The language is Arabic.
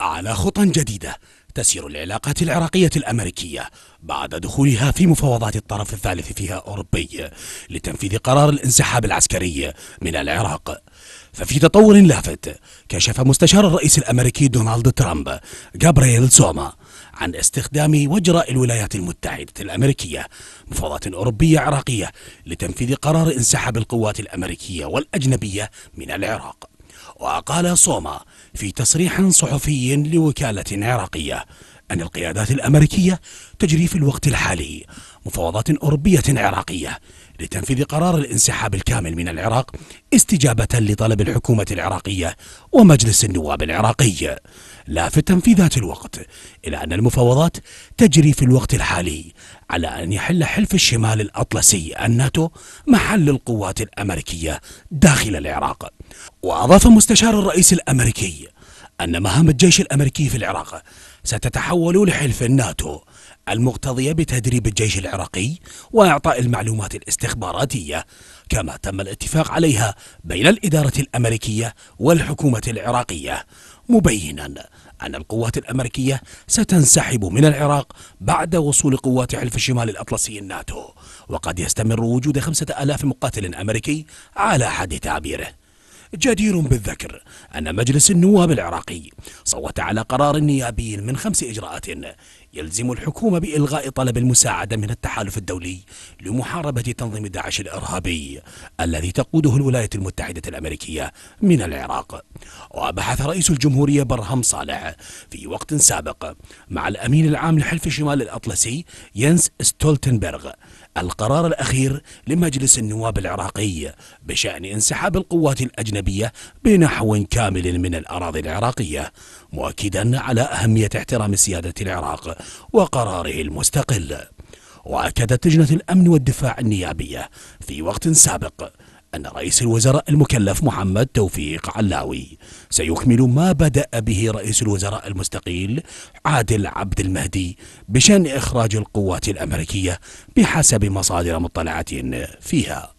على خطى جديدة تسير العلاقات العراقية الأمريكية بعد دخولها في مفاوضات الطرف الثالث فيها أوروبي لتنفيذ قرار الانسحاب العسكري من العراق ففي تطور لافت كشف مستشار الرئيس الأمريكي دونالد ترامب جابرييل سوما عن استخدام وجراء الولايات المتحدة الأمريكية مفاوضات أوروبية عراقية لتنفيذ قرار انسحاب القوات الأمريكية والأجنبية من العراق وقال صوما في تصريح صحفي لوكالة عراقية أن القيادات الأمريكية تجري في الوقت الحالي مفاوضات أوروبية عراقية لتنفيذ قرار الانسحاب الكامل من العراق استجابة لطلب الحكومة العراقية ومجلس النواب العراقي لافتا في ذات الوقت إلى أن المفاوضات تجري في الوقت الحالي على أن يحل حلف الشمال الأطلسي الناتو محل القوات الأمريكية داخل العراق وأضاف مستشار الرئيس الأمريكي أن مهام الجيش الأمريكي في العراق ستتحول لحلف الناتو المقتضية بتدريب الجيش العراقي وإعطاء المعلومات الاستخباراتية كما تم الاتفاق عليها بين الإدارة الأمريكية والحكومة العراقية مبينا أن القوات الأمريكية ستنسحب من العراق بعد وصول قوات حلف الشمال الأطلسي الناتو وقد يستمر وجود خمسة آلاف مقاتل أمريكي على حد تعبيره جدير بالذكر أن مجلس النواب العراقي صوت على قرار نيابي من خمس إجراءات يلزم الحكومة بإلغاء طلب المساعدة من التحالف الدولي لمحاربة تنظيم داعش الإرهابي الذي تقوده الولايات المتحدة الأمريكية من العراق وبحث رئيس الجمهورية برهم صالح في وقت سابق مع الأمين العام لحلف الشمال الأطلسي ينس ستولتنبرغ القرار الأخير لمجلس النواب العراقي بشأن انسحاب القوات الأجنبية بنحو كامل من الأراضي العراقية مؤكدا على أهمية احترام سيادة العراق وقراره المستقل وأكدت لجنة الأمن والدفاع النيابية في وقت سابق أن رئيس الوزراء المكلف محمد توفيق علاوي سيكمل ما بدأ به رئيس الوزراء المستقيل عادل عبد المهدي بشأن إخراج القوات الأمريكية بحسب مصادر مطلعة فيها